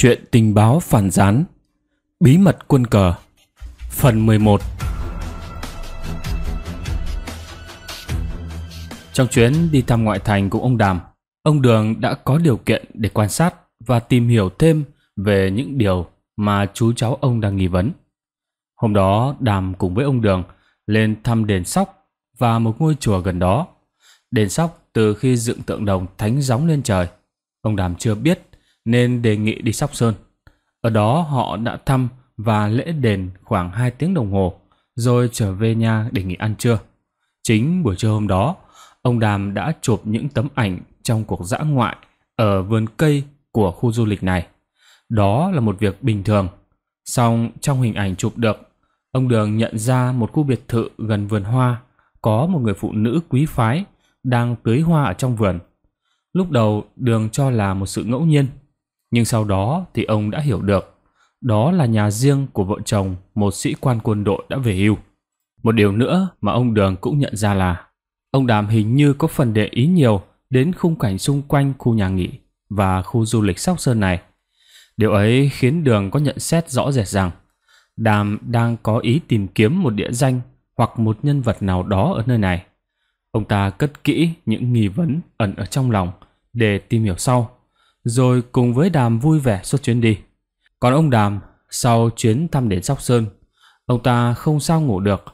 Chuyện tình báo phản gián Bí mật quân cờ Phần 11 Trong chuyến đi thăm ngoại thành của ông Đàm, ông Đường đã có điều kiện để quan sát và tìm hiểu thêm về những điều mà chú cháu ông đang nghi vấn. Hôm đó, Đàm cùng với ông Đường lên thăm đền Sóc và một ngôi chùa gần đó. Đền Sóc từ khi dựng tượng đồng thánh gióng lên trời, ông Đàm chưa biết nên đề nghị đi Sóc Sơn. Ở đó họ đã thăm và lễ đền khoảng 2 tiếng đồng hồ, rồi trở về nhà để nghỉ ăn trưa. Chính buổi trưa hôm đó, ông Đàm đã chụp những tấm ảnh trong cuộc dã ngoại ở vườn cây của khu du lịch này. Đó là một việc bình thường. Song trong hình ảnh chụp được, ông Đường nhận ra một khu biệt thự gần vườn hoa có một người phụ nữ quý phái đang tưới hoa ở trong vườn. Lúc đầu Đường cho là một sự ngẫu nhiên, nhưng sau đó thì ông đã hiểu được, đó là nhà riêng của vợ chồng một sĩ quan quân đội đã về hưu. Một điều nữa mà ông Đường cũng nhận ra là ông Đàm hình như có phần để ý nhiều đến khung cảnh xung quanh khu nhà nghỉ và khu du lịch Sóc Sơn này. Điều ấy khiến Đường có nhận xét rõ rệt rằng Đàm đang có ý tìm kiếm một địa danh hoặc một nhân vật nào đó ở nơi này. Ông ta cất kỹ những nghi vấn ẩn ở trong lòng để tìm hiểu sau rồi cùng với Đàm vui vẻ suốt chuyến đi. Còn ông Đàm, sau chuyến thăm đến Sóc Sơn, ông ta không sao ngủ được.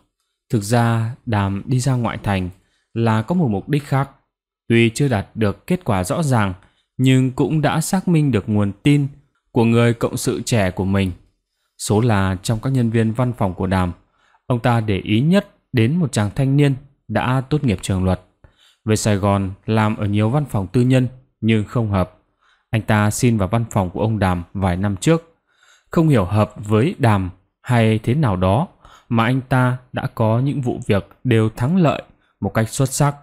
Thực ra Đàm đi ra ngoại thành là có một mục đích khác. Tuy chưa đạt được kết quả rõ ràng, nhưng cũng đã xác minh được nguồn tin của người cộng sự trẻ của mình. Số là trong các nhân viên văn phòng của Đàm, ông ta để ý nhất đến một chàng thanh niên đã tốt nghiệp trường luật. Về Sài Gòn làm ở nhiều văn phòng tư nhân nhưng không hợp. Anh ta xin vào văn phòng của ông Đàm vài năm trước. Không hiểu hợp với Đàm hay thế nào đó mà anh ta đã có những vụ việc đều thắng lợi một cách xuất sắc.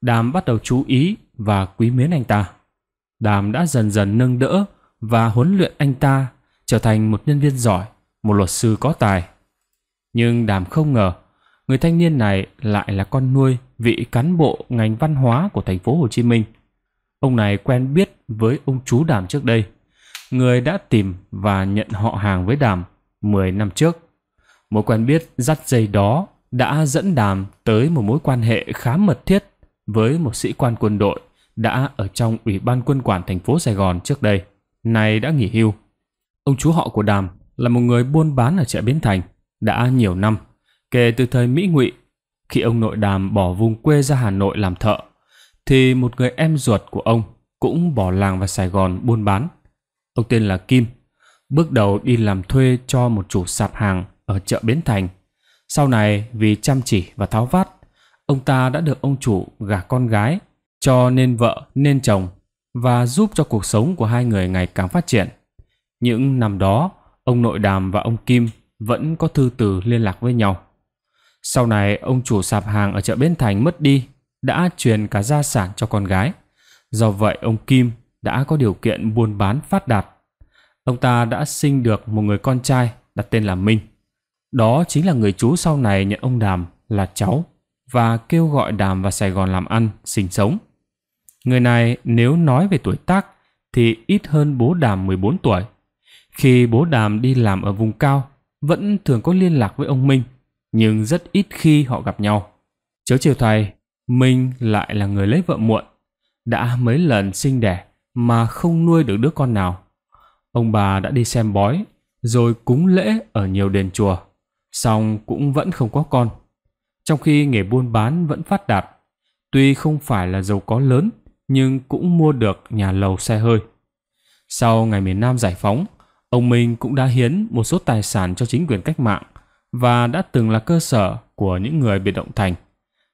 Đàm bắt đầu chú ý và quý mến anh ta. Đàm đã dần dần nâng đỡ và huấn luyện anh ta trở thành một nhân viên giỏi, một luật sư có tài. Nhưng Đàm không ngờ, người thanh niên này lại là con nuôi vị cán bộ ngành văn hóa của thành phố Hồ Chí Minh. Ông này quen biết với ông chú Đàm trước đây. Người đã tìm và nhận họ hàng với Đàm 10 năm trước. Mối quen biết dắt dây đó đã dẫn Đàm tới một mối quan hệ khá mật thiết với một sĩ quan quân đội đã ở trong Ủy ban quân quản thành phố Sài Gòn trước đây, nay đã nghỉ hưu. Ông chú họ của Đàm là một người buôn bán ở chợ Bến Thành đã nhiều năm, kể từ thời Mỹ Ngụy, khi ông nội Đàm bỏ vùng quê ra Hà Nội làm thợ, thì một người em ruột của ông cũng bỏ làng vào Sài Gòn buôn bán. Ông tên là Kim, bước đầu đi làm thuê cho một chủ sạp hàng ở chợ Bến Thành. Sau này vì chăm chỉ và tháo vát, ông ta đã được ông chủ gả con gái, cho nên vợ nên chồng và giúp cho cuộc sống của hai người ngày càng phát triển. Những năm đó, ông Nội Đàm và ông Kim vẫn có thư từ liên lạc với nhau. Sau này, ông chủ sạp hàng ở chợ Bến Thành mất đi, đã truyền cả gia sản cho con gái. Do vậy ông Kim đã có điều kiện buôn bán phát đạt. Ông ta đã sinh được một người con trai đặt tên là Minh. Đó chính là người chú sau này nhận ông Đàm là cháu và kêu gọi Đàm vào Sài Gòn làm ăn, sinh sống. Người này nếu nói về tuổi tác thì ít hơn bố Đàm 14 tuổi. Khi bố Đàm đi làm ở vùng cao, vẫn thường có liên lạc với ông Minh, nhưng rất ít khi họ gặp nhau. Chớ chiều thầy, Minh lại là người lấy vợ muộn đã mấy lần sinh đẻ mà không nuôi được đứa con nào. Ông bà đã đi xem bói, rồi cúng lễ ở nhiều đền chùa, song cũng vẫn không có con. Trong khi nghề buôn bán vẫn phát đạt, tuy không phải là giàu có lớn, nhưng cũng mua được nhà lầu xe hơi. Sau ngày miền Nam giải phóng, ông Minh cũng đã hiến một số tài sản cho chính quyền cách mạng và đã từng là cơ sở của những người biệt động thành,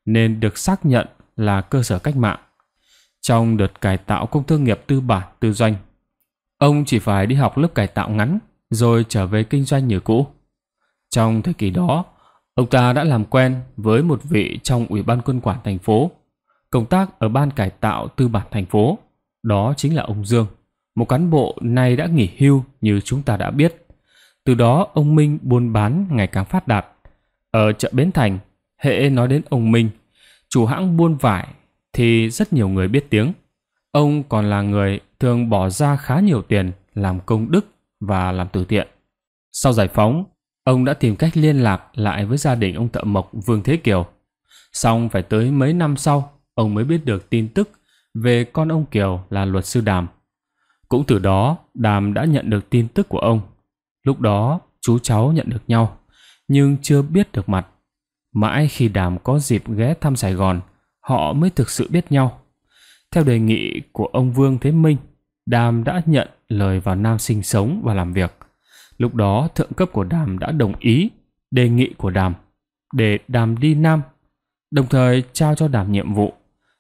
nên được xác nhận là cơ sở cách mạng. Trong đợt cải tạo công thương nghiệp tư bản tư doanh, ông chỉ phải đi học lớp cải tạo ngắn rồi trở về kinh doanh như cũ. Trong thời kỳ đó, ông ta đã làm quen với một vị trong Ủy ban quân quản thành phố, công tác ở ban cải tạo tư bản thành phố, đó chính là ông Dương, một cán bộ nay đã nghỉ hưu như chúng ta đã biết. Từ đó ông Minh buôn bán ngày càng phát đạt. Ở chợ Bến Thành, hệ nói đến ông Minh, chủ hãng buôn vải thì rất nhiều người biết tiếng. Ông còn là người thường bỏ ra khá nhiều tiền làm công đức và làm từ thiện. Sau giải phóng, ông đã tìm cách liên lạc lại với gia đình ông thợ mộc Vương Thế Kiều. Xong phải tới mấy năm sau, ông mới biết được tin tức về con ông Kiều là luật sư Đàm. Cũng từ đó, Đàm đã nhận được tin tức của ông. Lúc đó, chú cháu nhận được nhau, nhưng chưa biết được mặt. Mãi khi Đàm có dịp ghé thăm Sài Gòn, họ mới thực sự biết nhau. Theo đề nghị của ông Vương Thế Minh, Đàm đã nhận lời vào Nam sinh sống và làm việc. Lúc đó thượng cấp của Đàm đã đồng ý đề nghị của Đàm để Đàm đi Nam, đồng thời trao cho Đàm nhiệm vụ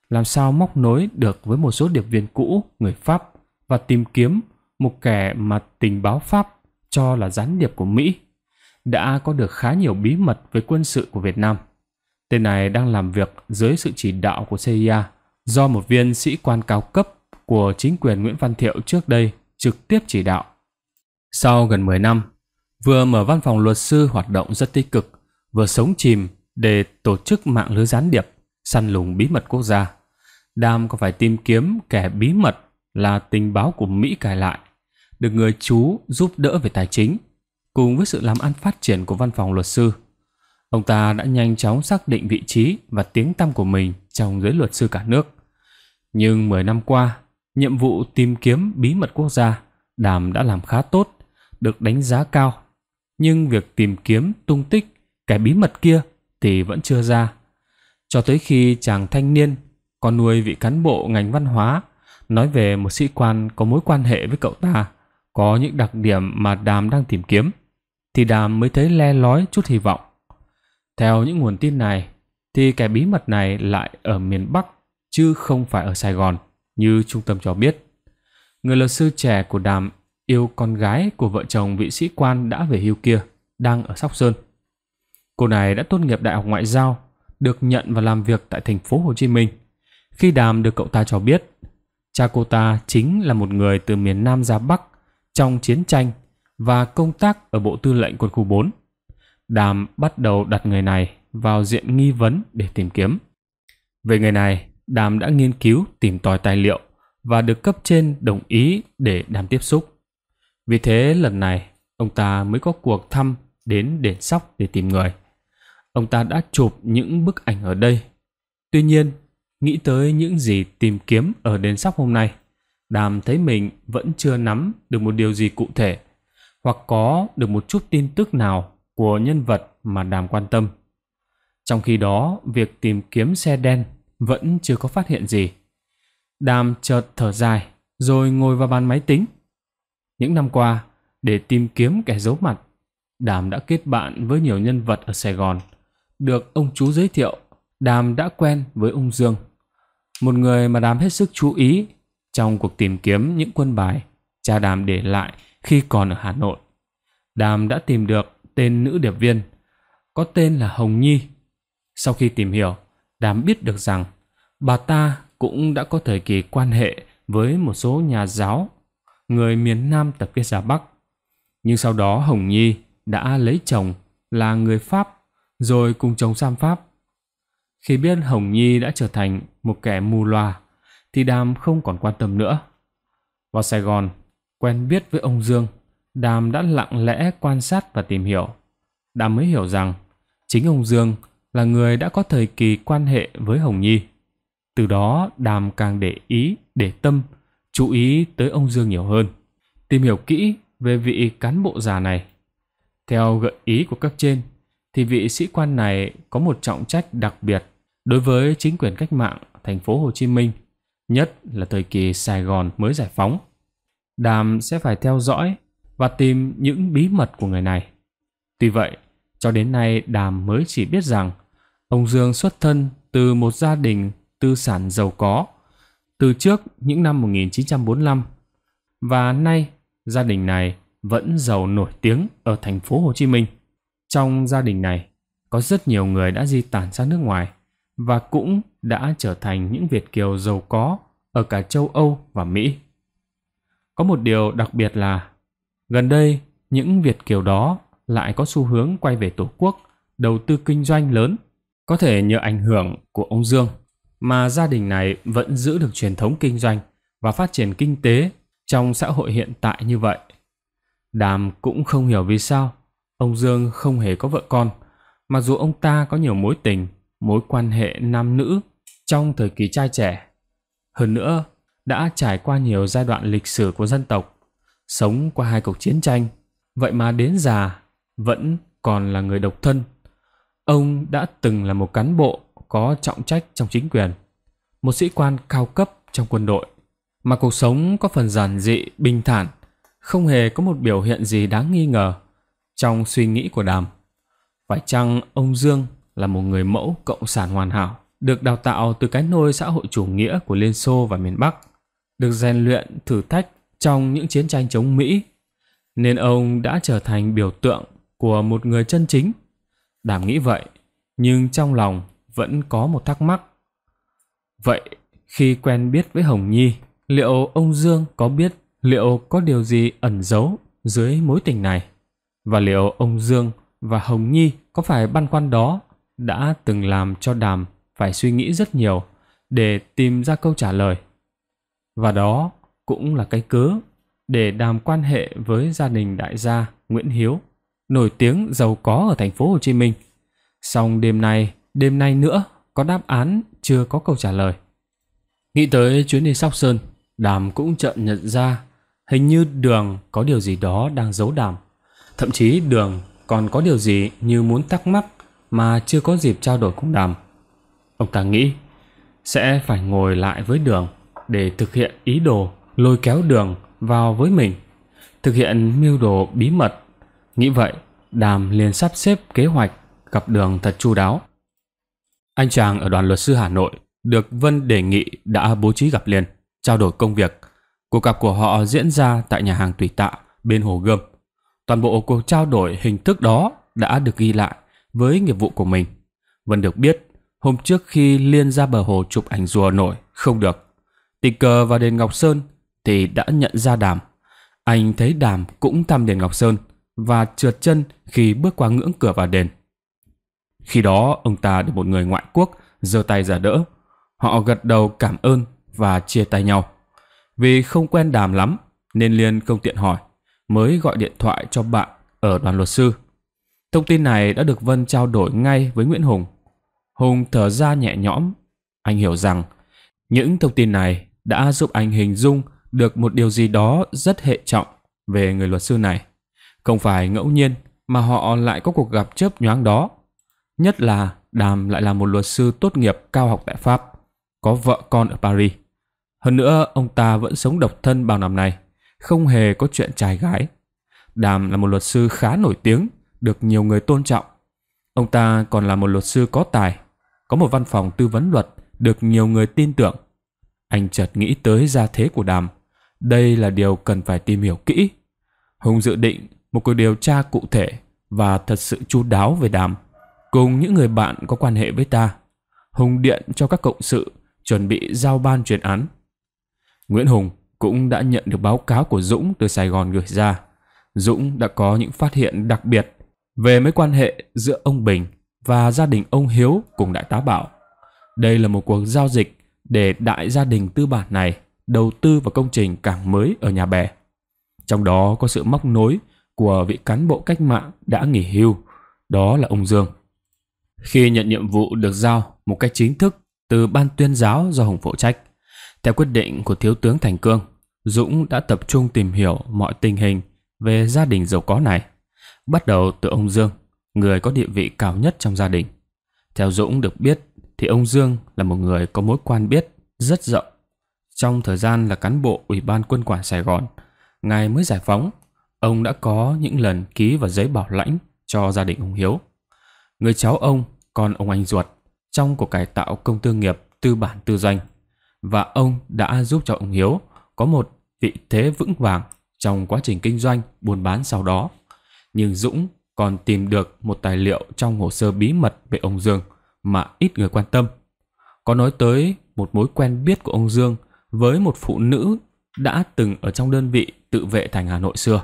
làm sao móc nối được với một số điệp viên cũ người Pháp và tìm kiếm một kẻ mà tình báo Pháp cho là gián điệp của Mỹ đã có được khá nhiều bí mật về quân sự của Việt Nam. Tên này đang làm việc dưới sự chỉ đạo của CIA do một viên sĩ quan cao cấp của chính quyền Nguyễn Văn Thiệu trước đây trực tiếp chỉ đạo. Sau gần 10 năm, vừa mở văn phòng luật sư hoạt động rất tích cực, vừa sống chìm để tổ chức mạng lưới gián điệp, săn lùng bí mật quốc gia. Đam có phải tìm kiếm kẻ bí mật là tình báo của Mỹ cài lại, được người chú giúp đỡ về tài chính, cùng với sự làm ăn phát triển của văn phòng luật sư – Ông ta đã nhanh chóng xác định vị trí và tiếng tăm của mình trong giới luật sư cả nước. Nhưng 10 năm qua, nhiệm vụ tìm kiếm bí mật quốc gia, Đàm đã làm khá tốt, được đánh giá cao. Nhưng việc tìm kiếm tung tích cái bí mật kia thì vẫn chưa ra. Cho tới khi chàng thanh niên, con nuôi vị cán bộ ngành văn hóa, nói về một sĩ quan có mối quan hệ với cậu ta, có những đặc điểm mà Đàm đang tìm kiếm, thì Đàm mới thấy le lói chút hy vọng. Theo những nguồn tin này, thì kẻ bí mật này lại ở miền Bắc chứ không phải ở Sài Gòn, như trung tâm cho biết. Người luật sư trẻ của Đàm yêu con gái của vợ chồng vị sĩ quan đã về hưu kia, đang ở Sóc Sơn. Cô này đã tốt nghiệp Đại học Ngoại giao, được nhận và làm việc tại thành phố Hồ Chí Minh. Khi Đàm được cậu ta cho biết, cha cô ta chính là một người từ miền Nam ra Bắc trong chiến tranh và công tác ở Bộ Tư lệnh Quân khu 4. Đàm bắt đầu đặt người này vào diện nghi vấn để tìm kiếm. Về người này, Đàm đã nghiên cứu tìm tòi tài liệu và được cấp trên đồng ý để Đàm tiếp xúc. Vì thế lần này, ông ta mới có cuộc thăm đến đền sóc để tìm người. Ông ta đã chụp những bức ảnh ở đây. Tuy nhiên, nghĩ tới những gì tìm kiếm ở đền sóc hôm nay, Đàm thấy mình vẫn chưa nắm được một điều gì cụ thể hoặc có được một chút tin tức nào của nhân vật mà đàm quan tâm. Trong khi đó, việc tìm kiếm xe đen vẫn chưa có phát hiện gì. Đàm chợt thở dài, rồi ngồi vào bàn máy tính. Những năm qua, để tìm kiếm kẻ giấu mặt, Đàm đã kết bạn với nhiều nhân vật ở Sài Gòn. Được ông chú giới thiệu, Đàm đã quen với ông Dương, một người mà Đàm hết sức chú ý trong cuộc tìm kiếm những quân bài cha Đàm để lại khi còn ở Hà Nội. Đàm đã tìm được tên nữ điệp viên, có tên là Hồng Nhi. Sau khi tìm hiểu, Đàm biết được rằng bà ta cũng đã có thời kỳ quan hệ với một số nhà giáo, người miền Nam tập kết ra Bắc. Nhưng sau đó Hồng Nhi đã lấy chồng là người Pháp, rồi cùng chồng sang Pháp. Khi biết Hồng Nhi đã trở thành một kẻ mù loà, thì Đàm không còn quan tâm nữa. Vào Sài Gòn, quen biết với ông Dương, Đàm đã lặng lẽ quan sát và tìm hiểu. Đàm mới hiểu rằng chính ông Dương là người đã có thời kỳ quan hệ với Hồng Nhi. Từ đó Đàm càng để ý, để tâm, chú ý tới ông Dương nhiều hơn. Tìm hiểu kỹ về vị cán bộ già này. Theo gợi ý của các trên, thì vị sĩ quan này có một trọng trách đặc biệt đối với chính quyền cách mạng thành phố Hồ Chí Minh, nhất là thời kỳ Sài Gòn mới giải phóng. Đàm sẽ phải theo dõi và tìm những bí mật của người này. Tuy vậy, cho đến nay Đàm mới chỉ biết rằng ông Dương xuất thân từ một gia đình tư sản giàu có từ trước những năm 1945 và nay gia đình này vẫn giàu nổi tiếng ở thành phố Hồ Chí Minh. Trong gia đình này có rất nhiều người đã di tản sang nước ngoài và cũng đã trở thành những Việt kiều giàu có ở cả châu Âu và Mỹ. Có một điều đặc biệt là Gần đây, những Việt kiều đó lại có xu hướng quay về Tổ quốc, đầu tư kinh doanh lớn. Có thể nhờ ảnh hưởng của ông Dương mà gia đình này vẫn giữ được truyền thống kinh doanh và phát triển kinh tế trong xã hội hiện tại như vậy. Đàm cũng không hiểu vì sao ông Dương không hề có vợ con, mặc dù ông ta có nhiều mối tình, mối quan hệ nam nữ trong thời kỳ trai trẻ. Hơn nữa, đã trải qua nhiều giai đoạn lịch sử của dân tộc sống qua hai cuộc chiến tranh, vậy mà đến già vẫn còn là người độc thân. Ông đã từng là một cán bộ có trọng trách trong chính quyền, một sĩ quan cao cấp trong quân đội, mà cuộc sống có phần giản dị, bình thản, không hề có một biểu hiện gì đáng nghi ngờ trong suy nghĩ của Đàm. Phải chăng ông Dương là một người mẫu cộng sản hoàn hảo, được đào tạo từ cái nôi xã hội chủ nghĩa của Liên Xô và miền Bắc, được rèn luyện, thử thách trong những chiến tranh chống Mỹ, nên ông đã trở thành biểu tượng của một người chân chính. Đảm nghĩ vậy, nhưng trong lòng vẫn có một thắc mắc. Vậy khi quen biết với Hồng Nhi, liệu ông Dương có biết liệu có điều gì ẩn giấu dưới mối tình này? Và liệu ông Dương và Hồng Nhi có phải băn khoăn đó đã từng làm cho Đàm phải suy nghĩ rất nhiều để tìm ra câu trả lời? Và đó cũng là cái cớ để đàm quan hệ với gia đình đại gia Nguyễn Hiếu, nổi tiếng giàu có ở thành phố Hồ Chí Minh. Song đêm nay, đêm nay nữa có đáp án chưa có câu trả lời. Nghĩ tới chuyến đi Sóc Sơn, Đàm cũng chợt nhận ra hình như Đường có điều gì đó đang giấu Đàm. Thậm chí Đường còn có điều gì như muốn thắc mắc mà chưa có dịp trao đổi cùng Đàm. Ông ta nghĩ sẽ phải ngồi lại với Đường để thực hiện ý đồ lôi kéo đường vào với mình, thực hiện mưu đồ bí mật. Nghĩ vậy, Đàm liền sắp xếp kế hoạch gặp đường thật chu đáo. Anh chàng ở đoàn luật sư Hà Nội được Vân đề nghị đã bố trí gặp liền, trao đổi công việc. Cuộc gặp của họ diễn ra tại nhà hàng Tùy Tạ bên Hồ Gươm. Toàn bộ cuộc trao đổi hình thức đó đã được ghi lại với nghiệp vụ của mình. Vân được biết, hôm trước khi Liên ra bờ hồ chụp ảnh rùa nổi, không được. Tình cờ vào đền Ngọc Sơn thì đã nhận ra Đàm. Anh thấy Đàm cũng thăm đền Ngọc Sơn và trượt chân khi bước qua ngưỡng cửa vào đền. Khi đó ông ta được một người ngoại quốc giơ tay giả đỡ. Họ gật đầu cảm ơn và chia tay nhau. Vì không quen Đàm lắm nên Liên không tiện hỏi mới gọi điện thoại cho bạn ở đoàn luật sư. Thông tin này đã được Vân trao đổi ngay với Nguyễn Hùng. Hùng thở ra nhẹ nhõm. Anh hiểu rằng những thông tin này đã giúp anh hình dung được một điều gì đó rất hệ trọng về người luật sư này. Không phải ngẫu nhiên mà họ lại có cuộc gặp chớp nhoáng đó. Nhất là Đàm lại là một luật sư tốt nghiệp cao học tại Pháp, có vợ con ở Paris. Hơn nữa, ông ta vẫn sống độc thân bao năm nay, không hề có chuyện trai gái. Đàm là một luật sư khá nổi tiếng, được nhiều người tôn trọng. Ông ta còn là một luật sư có tài, có một văn phòng tư vấn luật được nhiều người tin tưởng. Anh chợt nghĩ tới gia thế của Đàm, đây là điều cần phải tìm hiểu kỹ. Hùng dự định một cuộc điều tra cụ thể và thật sự chu đáo về đàm cùng những người bạn có quan hệ với ta. Hùng điện cho các cộng sự chuẩn bị giao ban chuyên án. Nguyễn Hùng cũng đã nhận được báo cáo của Dũng từ Sài Gòn gửi ra. Dũng đã có những phát hiện đặc biệt về mối quan hệ giữa ông Bình và gia đình ông Hiếu cùng đại tá Bảo. Đây là một cuộc giao dịch để đại gia đình tư bản này đầu tư vào công trình cảng mới ở nhà bè. Trong đó có sự móc nối của vị cán bộ cách mạng đã nghỉ hưu, đó là ông Dương. Khi nhận nhiệm vụ được giao một cách chính thức từ ban tuyên giáo do Hồng phụ trách, theo quyết định của Thiếu tướng Thành Cương, Dũng đã tập trung tìm hiểu mọi tình hình về gia đình giàu có này, bắt đầu từ ông Dương, người có địa vị cao nhất trong gia đình. Theo Dũng được biết thì ông Dương là một người có mối quan biết rất rộng trong thời gian là cán bộ Ủy ban Quân quản Sài Gòn, ngày mới giải phóng, ông đã có những lần ký vào giấy bảo lãnh cho gia đình ông Hiếu. Người cháu ông, con ông anh ruột, trong cuộc cải tạo công tư nghiệp tư bản tư doanh và ông đã giúp cho ông Hiếu có một vị thế vững vàng trong quá trình kinh doanh buôn bán sau đó. Nhưng Dũng còn tìm được một tài liệu trong hồ sơ bí mật về ông Dương mà ít người quan tâm. Có nói tới một mối quen biết của ông Dương với một phụ nữ đã từng ở trong đơn vị tự vệ thành Hà Nội xưa.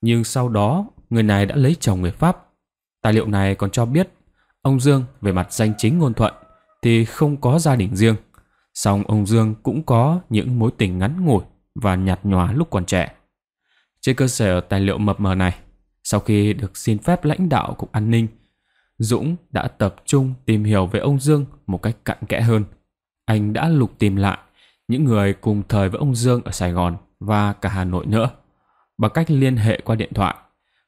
Nhưng sau đó, người này đã lấy chồng người Pháp. Tài liệu này còn cho biết, ông Dương về mặt danh chính ngôn thuận thì không có gia đình riêng. Song ông Dương cũng có những mối tình ngắn ngủi và nhạt nhòa lúc còn trẻ. Trên cơ sở tài liệu mập mờ này, sau khi được xin phép lãnh đạo Cục An ninh, Dũng đã tập trung tìm hiểu về ông Dương một cách cặn kẽ hơn. Anh đã lục tìm lại những người cùng thời với ông Dương ở Sài Gòn và cả Hà Nội nữa, bằng cách liên hệ qua điện thoại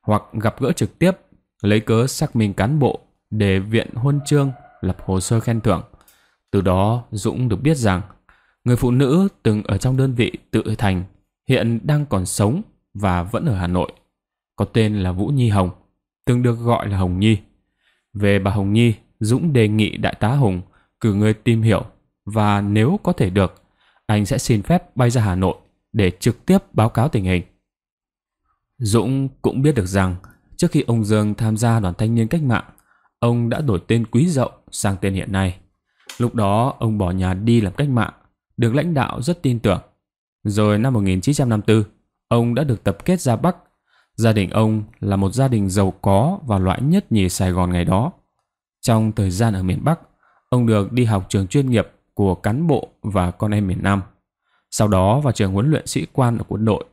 hoặc gặp gỡ trực tiếp, lấy cớ xác minh cán bộ để viện huân chương lập hồ sơ khen thưởng. Từ đó, Dũng được biết rằng người phụ nữ từng ở trong đơn vị tự thành hiện đang còn sống và vẫn ở Hà Nội, có tên là Vũ Nhi Hồng, từng được gọi là Hồng Nhi. Về bà Hồng Nhi, Dũng đề nghị Đại tá Hùng cử người tìm hiểu và nếu có thể được anh sẽ xin phép bay ra Hà Nội để trực tiếp báo cáo tình hình. Dũng cũng biết được rằng trước khi ông Dương tham gia đoàn thanh niên cách mạng, ông đã đổi tên Quý Dậu sang tên hiện nay. Lúc đó ông bỏ nhà đi làm cách mạng, được lãnh đạo rất tin tưởng. Rồi năm 1954, ông đã được tập kết ra Bắc. Gia đình ông là một gia đình giàu có và loại nhất nhì Sài Gòn ngày đó. Trong thời gian ở miền Bắc, ông được đi học trường chuyên nghiệp của cán bộ và con em miền Nam. Sau đó vào trường huấn luyện sĩ quan ở quân đội.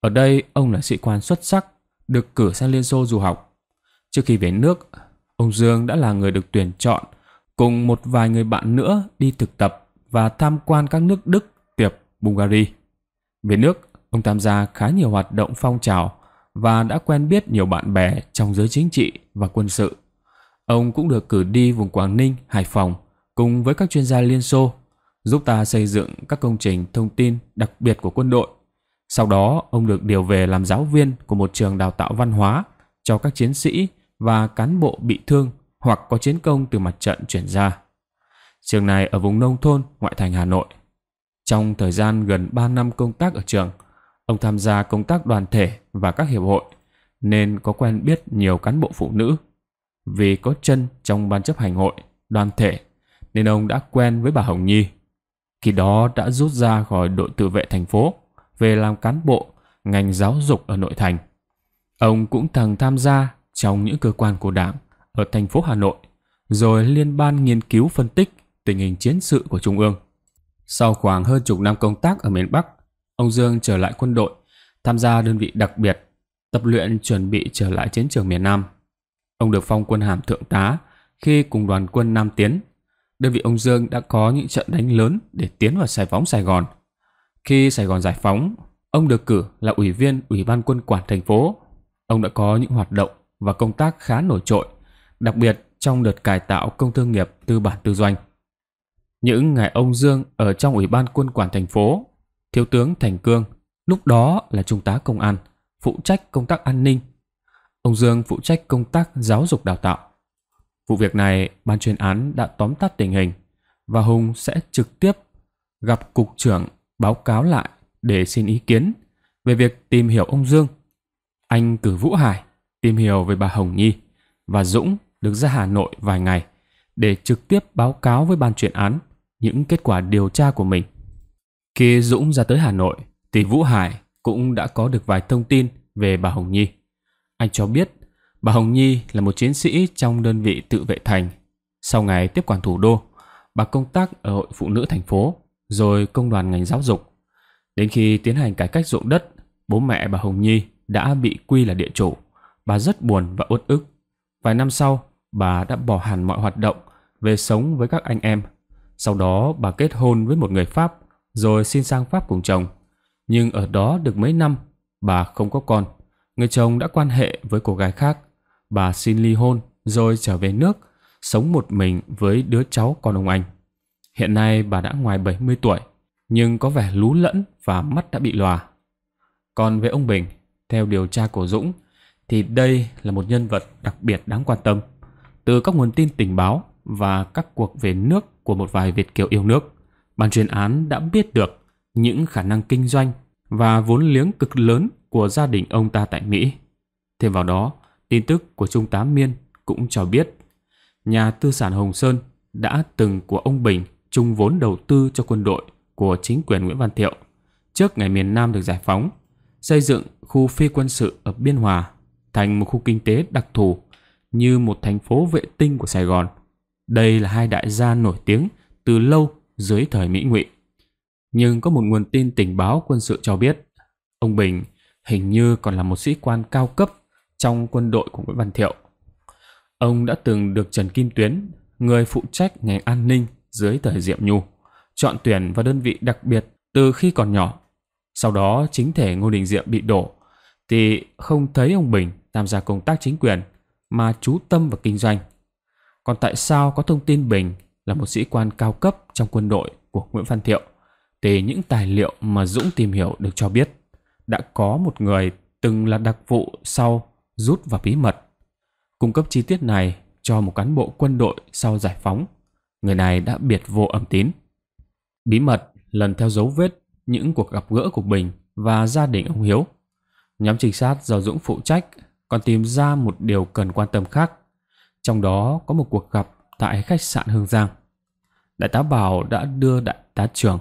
Ở đây ông là sĩ quan xuất sắc, được cử sang Liên Xô du học. Trước khi về nước, ông Dương đã là người được tuyển chọn cùng một vài người bạn nữa đi thực tập và tham quan các nước Đức, Tiệp, Bulgaria. Về nước, ông tham gia khá nhiều hoạt động phong trào và đã quen biết nhiều bạn bè trong giới chính trị và quân sự. Ông cũng được cử đi vùng Quảng Ninh, Hải Phòng cùng với các chuyên gia Liên Xô giúp ta xây dựng các công trình thông tin đặc biệt của quân đội. Sau đó, ông được điều về làm giáo viên của một trường đào tạo văn hóa cho các chiến sĩ và cán bộ bị thương hoặc có chiến công từ mặt trận chuyển ra. Trường này ở vùng nông thôn, ngoại thành Hà Nội. Trong thời gian gần 3 năm công tác ở trường, ông tham gia công tác đoàn thể và các hiệp hội, nên có quen biết nhiều cán bộ phụ nữ. Vì có chân trong ban chấp hành hội, đoàn thể nên ông đã quen với bà Hồng Nhi. Khi đó đã rút ra khỏi đội tự vệ thành phố, về làm cán bộ, ngành giáo dục ở nội thành. Ông cũng từng tham gia trong những cơ quan của đảng ở thành phố Hà Nội, rồi liên ban nghiên cứu phân tích tình hình chiến sự của Trung ương. Sau khoảng hơn chục năm công tác ở miền Bắc, ông Dương trở lại quân đội, tham gia đơn vị đặc biệt, tập luyện chuẩn bị trở lại chiến trường miền Nam. Ông được phong quân hàm thượng tá khi cùng đoàn quân Nam tiến đơn vị ông Dương đã có những trận đánh lớn để tiến vào giải phóng Sài Gòn. Khi Sài Gòn giải phóng, ông được cử là ủy viên Ủy ban quân quản thành phố. Ông đã có những hoạt động và công tác khá nổi trội, đặc biệt trong đợt cải tạo công thương nghiệp tư bản tư doanh. Những ngày ông Dương ở trong Ủy ban quân quản thành phố, Thiếu tướng Thành Cương, lúc đó là Trung tá Công an, phụ trách công tác an ninh. Ông Dương phụ trách công tác giáo dục đào tạo. Vụ việc này, ban chuyên án đã tóm tắt tình hình và Hùng sẽ trực tiếp gặp cục trưởng báo cáo lại để xin ý kiến về việc tìm hiểu ông Dương. Anh cử Vũ Hải tìm hiểu về bà Hồng Nhi và Dũng được ra Hà Nội vài ngày để trực tiếp báo cáo với ban chuyên án những kết quả điều tra của mình. Khi Dũng ra tới Hà Nội thì Vũ Hải cũng đã có được vài thông tin về bà Hồng Nhi. Anh cho biết Bà Hồng Nhi là một chiến sĩ trong đơn vị tự vệ thành. Sau ngày tiếp quản thủ đô, bà công tác ở Hội Phụ nữ thành phố, rồi công đoàn ngành giáo dục. Đến khi tiến hành cải cách ruộng đất, bố mẹ bà Hồng Nhi đã bị quy là địa chủ. Bà rất buồn và uất ức. Vài năm sau, bà đã bỏ hẳn mọi hoạt động, về sống với các anh em. Sau đó bà kết hôn với một người Pháp, rồi xin sang Pháp cùng chồng. Nhưng ở đó được mấy năm, bà không có con. Người chồng đã quan hệ với cô gái khác bà xin ly hôn rồi trở về nước, sống một mình với đứa cháu con ông Anh. Hiện nay bà đã ngoài 70 tuổi, nhưng có vẻ lú lẫn và mắt đã bị lòa. Còn về ông Bình, theo điều tra của Dũng, thì đây là một nhân vật đặc biệt đáng quan tâm. Từ các nguồn tin tình báo và các cuộc về nước của một vài Việt kiều yêu nước, ban chuyên án đã biết được những khả năng kinh doanh và vốn liếng cực lớn của gia đình ông ta tại Mỹ. Thêm vào đó, Tin tức của Trung tá Miên cũng cho biết nhà tư sản Hồng Sơn đã từng của ông Bình chung vốn đầu tư cho quân đội của chính quyền Nguyễn Văn Thiệu trước ngày miền Nam được giải phóng, xây dựng khu phi quân sự ở Biên Hòa thành một khu kinh tế đặc thù như một thành phố vệ tinh của Sài Gòn. Đây là hai đại gia nổi tiếng từ lâu dưới thời Mỹ Ngụy. Nhưng có một nguồn tin tình báo quân sự cho biết, ông Bình hình như còn là một sĩ quan cao cấp trong quân đội của Nguyễn Văn Thiệu. Ông đã từng được Trần Kim Tuyến, người phụ trách ngành an ninh dưới thời Diệm Nhu, chọn tuyển vào đơn vị đặc biệt từ khi còn nhỏ. Sau đó chính thể Ngô Đình Diệm bị đổ, thì không thấy ông Bình tham gia công tác chính quyền mà chú tâm vào kinh doanh. Còn tại sao có thông tin Bình là một sĩ quan cao cấp trong quân đội của Nguyễn Văn Thiệu thì những tài liệu mà Dũng tìm hiểu được cho biết đã có một người từng là đặc vụ sau rút vào bí mật. Cung cấp chi tiết này cho một cán bộ quân đội sau giải phóng. Người này đã biệt vô âm tín. Bí mật lần theo dấu vết những cuộc gặp gỡ của Bình và gia đình ông Hiếu. Nhóm trinh sát do Dũng phụ trách còn tìm ra một điều cần quan tâm khác. Trong đó có một cuộc gặp tại khách sạn Hương Giang. Đại tá Bảo đã đưa đại tá trưởng,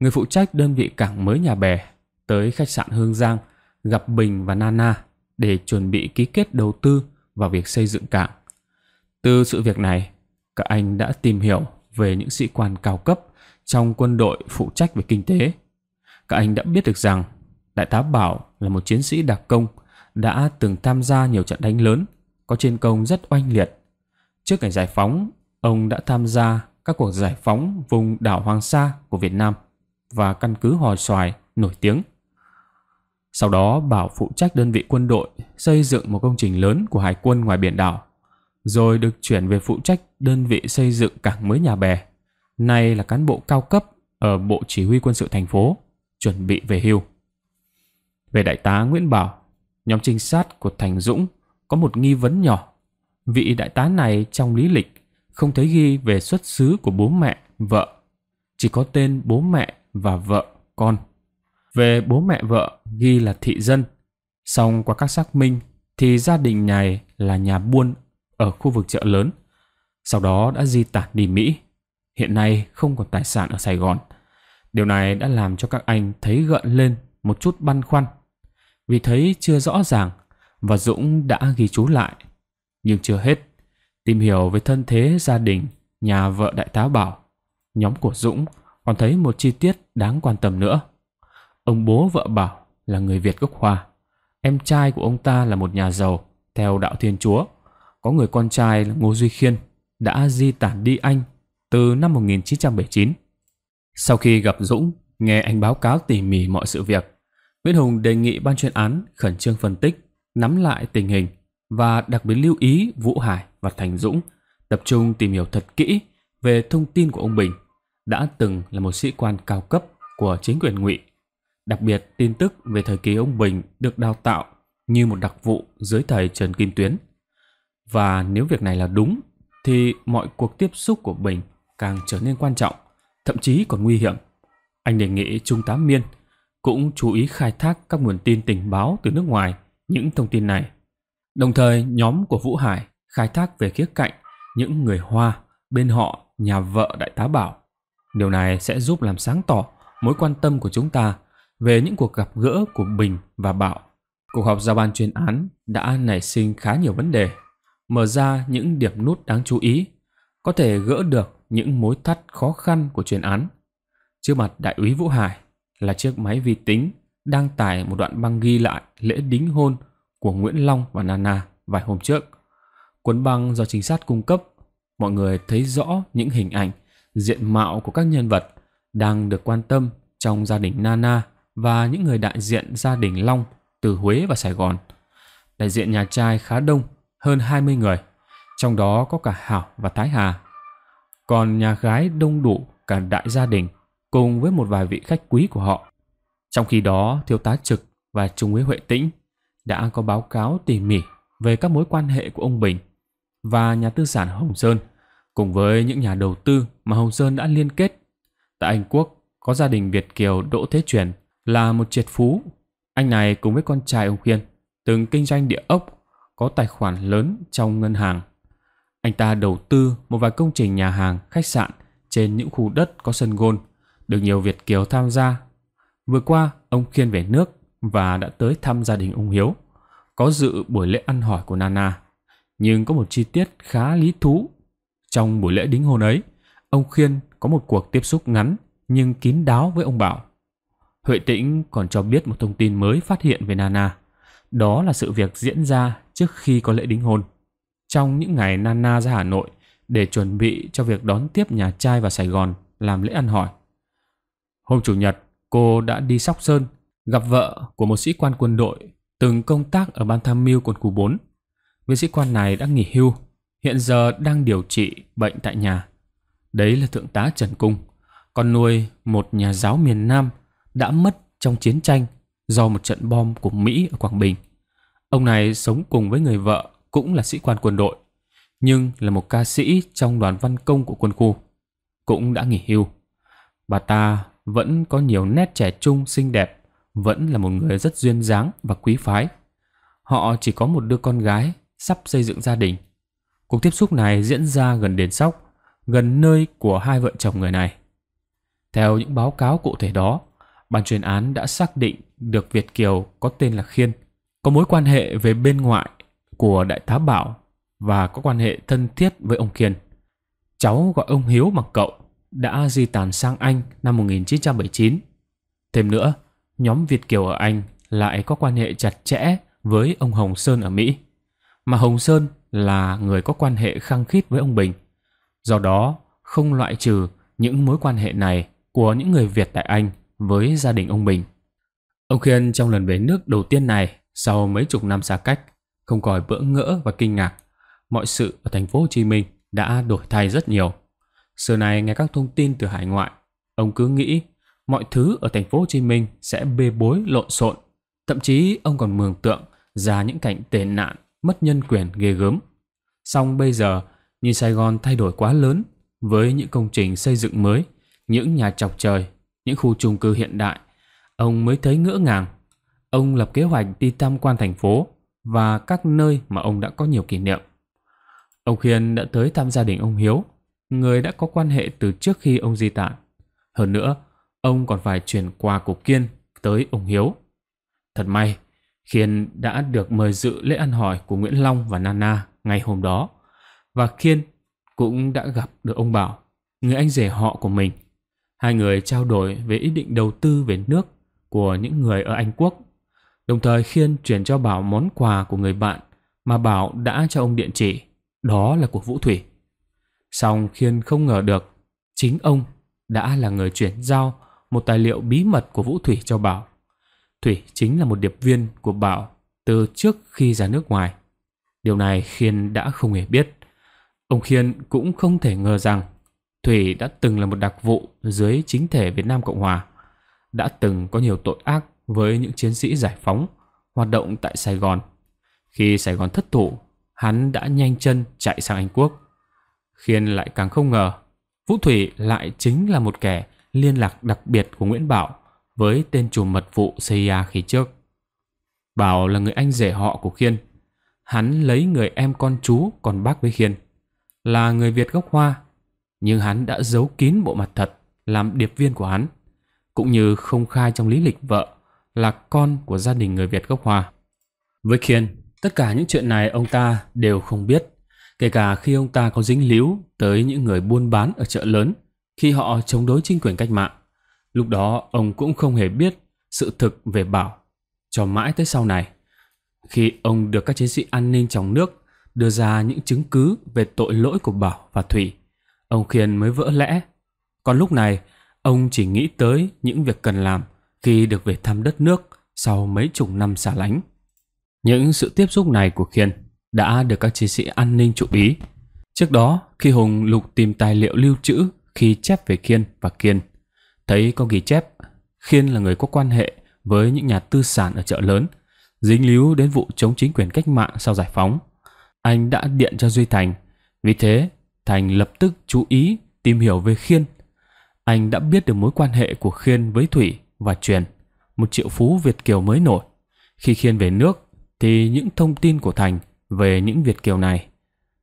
người phụ trách đơn vị cảng mới nhà bè, tới khách sạn Hương Giang gặp Bình và Nana để chuẩn bị ký kết đầu tư vào việc xây dựng cảng. Từ sự việc này, các anh đã tìm hiểu về những sĩ quan cao cấp trong quân đội phụ trách về kinh tế. Các anh đã biết được rằng Đại tá Bảo là một chiến sĩ đặc công đã từng tham gia nhiều trận đánh lớn, có chiến công rất oanh liệt. Trước ngày giải phóng, ông đã tham gia các cuộc giải phóng vùng đảo Hoàng Sa của Việt Nam và căn cứ Hò Xoài nổi tiếng – sau đó bảo phụ trách đơn vị quân đội xây dựng một công trình lớn của hải quân ngoài biển đảo, rồi được chuyển về phụ trách đơn vị xây dựng cảng mới nhà bè. Nay là cán bộ cao cấp ở Bộ Chỉ huy quân sự thành phố, chuẩn bị về hưu. Về đại tá Nguyễn Bảo, nhóm trinh sát của Thành Dũng có một nghi vấn nhỏ. Vị đại tá này trong lý lịch không thấy ghi về xuất xứ của bố mẹ, vợ. Chỉ có tên bố mẹ và vợ, con về bố mẹ vợ ghi là thị dân. Xong qua các xác minh thì gia đình này là nhà buôn ở khu vực chợ lớn. Sau đó đã di tản đi Mỹ. Hiện nay không còn tài sản ở Sài Gòn. Điều này đã làm cho các anh thấy gợn lên một chút băn khoăn. Vì thấy chưa rõ ràng và Dũng đã ghi chú lại. Nhưng chưa hết, tìm hiểu về thân thế gia đình nhà vợ đại tá Bảo, nhóm của Dũng còn thấy một chi tiết đáng quan tâm nữa. Ông bố vợ Bảo là người Việt gốc Hoa. Em trai của ông ta là một nhà giàu theo đạo Thiên Chúa. Có người con trai là Ngô Duy Khiên đã di tản đi Anh từ năm 1979. Sau khi gặp Dũng, nghe anh báo cáo tỉ mỉ mọi sự việc, Nguyễn Hùng đề nghị ban chuyên án khẩn trương phân tích, nắm lại tình hình và đặc biệt lưu ý Vũ Hải và Thành Dũng tập trung tìm hiểu thật kỹ về thông tin của ông Bình đã từng là một sĩ quan cao cấp của chính quyền ngụy Đặc biệt, tin tức về thời kỳ ông Bình được đào tạo như một đặc vụ dưới thời Trần Kim Tuyến. Và nếu việc này là đúng, thì mọi cuộc tiếp xúc của Bình càng trở nên quan trọng, thậm chí còn nguy hiểm. Anh đề nghị Trung tá Miên cũng chú ý khai thác các nguồn tin tình báo từ nước ngoài những thông tin này. Đồng thời, nhóm của Vũ Hải khai thác về khía cạnh những người Hoa bên họ nhà vợ đại tá Bảo. Điều này sẽ giúp làm sáng tỏ mối quan tâm của chúng ta về những cuộc gặp gỡ của Bình và Bảo. Cuộc họp giao ban chuyên án đã nảy sinh khá nhiều vấn đề, mở ra những điểm nút đáng chú ý, có thể gỡ được những mối thắt khó khăn của chuyên án. Trước mặt đại úy Vũ Hải là chiếc máy vi tính đang tải một đoạn băng ghi lại lễ đính hôn của Nguyễn Long và Nana vài hôm trước. Cuốn băng do trinh sát cung cấp, mọi người thấy rõ những hình ảnh, diện mạo của các nhân vật đang được quan tâm trong gia đình Nana và những người đại diện gia đình Long từ Huế và Sài Gòn. Đại diện nhà trai khá đông, hơn 20 người, trong đó có cả Hảo và Thái Hà. Còn nhà gái đông đủ cả đại gia đình cùng với một vài vị khách quý của họ. Trong khi đó, thiếu tá Trực và Trung úy Huệ Tĩnh đã có báo cáo tỉ mỉ về các mối quan hệ của ông Bình và nhà tư sản Hồng Sơn cùng với những nhà đầu tư mà Hồng Sơn đã liên kết. Tại Anh Quốc có gia đình Việt Kiều Đỗ Thế Truyền là một triệt phú. Anh này cùng với con trai ông Khiên từng kinh doanh địa ốc, có tài khoản lớn trong ngân hàng. Anh ta đầu tư một vài công trình nhà hàng, khách sạn trên những khu đất có sân gôn, được nhiều Việt Kiều tham gia. Vừa qua, ông Khiên về nước và đã tới thăm gia đình ông Hiếu, có dự buổi lễ ăn hỏi của Nana. Nhưng có một chi tiết khá lý thú. Trong buổi lễ đính hôn ấy, ông Khiên có một cuộc tiếp xúc ngắn nhưng kín đáo với ông Bảo. Huệ Tĩnh còn cho biết một thông tin mới phát hiện về Nana. Đó là sự việc diễn ra trước khi có lễ đính hôn. Trong những ngày Nana ra Hà Nội để chuẩn bị cho việc đón tiếp nhà trai vào Sài Gòn làm lễ ăn hỏi. Hôm Chủ nhật, cô đã đi Sóc Sơn gặp vợ của một sĩ quan quân đội từng công tác ở ban tham mưu quân khu 4. Viên sĩ quan này đã nghỉ hưu, hiện giờ đang điều trị bệnh tại nhà. Đấy là Thượng tá Trần Cung, con nuôi một nhà giáo miền Nam – đã mất trong chiến tranh do một trận bom của Mỹ ở Quảng Bình. Ông này sống cùng với người vợ cũng là sĩ quan quân đội, nhưng là một ca sĩ trong đoàn văn công của quân khu, cũng đã nghỉ hưu. Bà ta vẫn có nhiều nét trẻ trung xinh đẹp, vẫn là một người rất duyên dáng và quý phái. Họ chỉ có một đứa con gái sắp xây dựng gia đình. Cuộc tiếp xúc này diễn ra gần đền sóc, gần nơi của hai vợ chồng người này. Theo những báo cáo cụ thể đó, ban chuyên án đã xác định được Việt Kiều có tên là Khiên, có mối quan hệ về bên ngoại của Đại tá Bảo và có quan hệ thân thiết với ông Khiên. Cháu gọi ông Hiếu bằng cậu đã di tản sang Anh năm 1979. Thêm nữa, nhóm Việt Kiều ở Anh lại có quan hệ chặt chẽ với ông Hồng Sơn ở Mỹ. Mà Hồng Sơn là người có quan hệ khăng khít với ông Bình. Do đó, không loại trừ những mối quan hệ này của những người Việt tại Anh với gia đình ông Bình. Ông Khiên trong lần về nước đầu tiên này sau mấy chục năm xa cách, không khỏi bỡ ngỡ và kinh ngạc. Mọi sự ở thành phố Hồ Chí Minh đã đổi thay rất nhiều. Xưa này nghe các thông tin từ hải ngoại, ông cứ nghĩ mọi thứ ở thành phố Hồ Chí Minh sẽ bê bối lộn xộn. Thậm chí ông còn mường tượng ra những cảnh tệ nạn, mất nhân quyền ghê gớm. Song bây giờ, nhìn Sài Gòn thay đổi quá lớn với những công trình xây dựng mới, những nhà chọc trời những khu chung cư hiện đại, ông mới thấy ngỡ ngàng. Ông lập kế hoạch đi tham quan thành phố và các nơi mà ông đã có nhiều kỷ niệm. Ông Khiên đã tới thăm gia đình ông Hiếu, người đã có quan hệ từ trước khi ông di tản. Hơn nữa, ông còn phải chuyển quà của Kiên tới ông Hiếu. Thật may, Khiên đã được mời dự lễ ăn hỏi của Nguyễn Long và Nana ngày hôm đó. Và Khiên cũng đã gặp được ông Bảo, người anh rể họ của mình Hai người trao đổi về ý định đầu tư về nước của những người ở Anh Quốc. Đồng thời Khiên chuyển cho Bảo món quà của người bạn mà Bảo đã cho ông điện chỉ. Đó là của Vũ Thủy. Song Khiên không ngờ được chính ông đã là người chuyển giao một tài liệu bí mật của Vũ Thủy cho Bảo. Thủy chính là một điệp viên của Bảo từ trước khi ra nước ngoài. Điều này Khiên đã không hề biết. Ông Khiên cũng không thể ngờ rằng Thủy đã từng là một đặc vụ dưới chính thể Việt Nam Cộng Hòa, đã từng có nhiều tội ác với những chiến sĩ giải phóng hoạt động tại Sài Gòn. Khi Sài Gòn thất thủ, hắn đã nhanh chân chạy sang Anh Quốc. Khiên lại càng không ngờ, Vũ Thủy lại chính là một kẻ liên lạc đặc biệt của Nguyễn Bảo với tên trùm mật vụ CIA khi trước. Bảo là người anh rể họ của Khiên. Hắn lấy người em con chú còn bác với Khiên. Là người Việt gốc Hoa nhưng hắn đã giấu kín bộ mặt thật làm điệp viên của hắn, cũng như không khai trong lý lịch vợ là con của gia đình người Việt gốc Hoa. Với Khiên, tất cả những chuyện này ông ta đều không biết, kể cả khi ông ta có dính líu tới những người buôn bán ở chợ lớn khi họ chống đối chính quyền cách mạng. Lúc đó ông cũng không hề biết sự thực về Bảo cho mãi tới sau này, khi ông được các chiến sĩ an ninh trong nước đưa ra những chứng cứ về tội lỗi của Bảo và Thủy Ông Khiên mới vỡ lẽ. Còn lúc này, ông chỉ nghĩ tới những việc cần làm khi được về thăm đất nước sau mấy chục năm xa lánh. Những sự tiếp xúc này của Khiên đã được các chiến sĩ an ninh chú ý. Trước đó, khi Hùng lục tìm tài liệu lưu trữ khi chép về Khiên và Kiên, thấy có ghi chép Khiên là người có quan hệ với những nhà tư sản ở chợ lớn, dính líu đến vụ chống chính quyền cách mạng sau giải phóng. Anh đã điện cho Duy Thành, vì thế Thành lập tức chú ý tìm hiểu về Khiên. Anh đã biết được mối quan hệ của Khiên với Thủy và Truyền, một triệu phú Việt Kiều mới nổi. Khi Khiên về nước thì những thông tin của Thành về những Việt Kiều này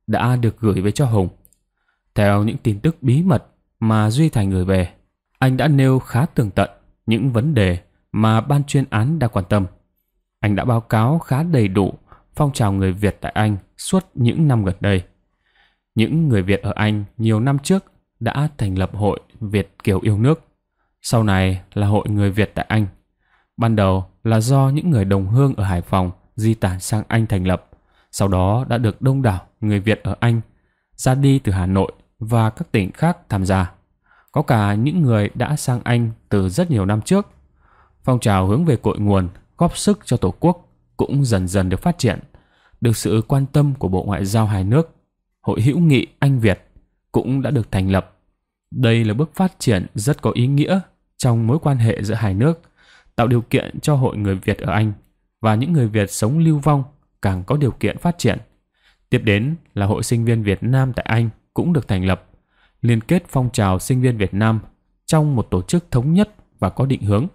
đã được gửi về cho Hùng. Theo những tin tức bí mật mà Duy Thành gửi về, anh đã nêu khá tường tận những vấn đề mà ban chuyên án đã quan tâm. Anh đã báo cáo khá đầy đủ phong trào người Việt tại Anh suốt những năm gần đây. Những người Việt ở Anh nhiều năm trước đã thành lập hội Việt Kiều yêu nước, sau này là hội người Việt tại Anh. Ban đầu là do những người đồng hương ở Hải Phòng di tản sang Anh thành lập, sau đó đã được đông đảo người Việt ở Anh ra đi từ Hà Nội và các tỉnh khác tham gia. Có cả những người đã sang Anh từ rất nhiều năm trước. Phong trào hướng về cội nguồn, góp sức cho Tổ quốc cũng dần dần được phát triển, được sự quan tâm của Bộ Ngoại giao hai nước Hội hữu nghị Anh Việt cũng đã được thành lập. Đây là bước phát triển rất có ý nghĩa trong mối quan hệ giữa hai nước, tạo điều kiện cho hội người Việt ở Anh và những người Việt sống lưu vong càng có điều kiện phát triển. Tiếp đến là Hội Sinh viên Việt Nam tại Anh cũng được thành lập, liên kết phong trào sinh viên Việt Nam trong một tổ chức thống nhất và có định hướng,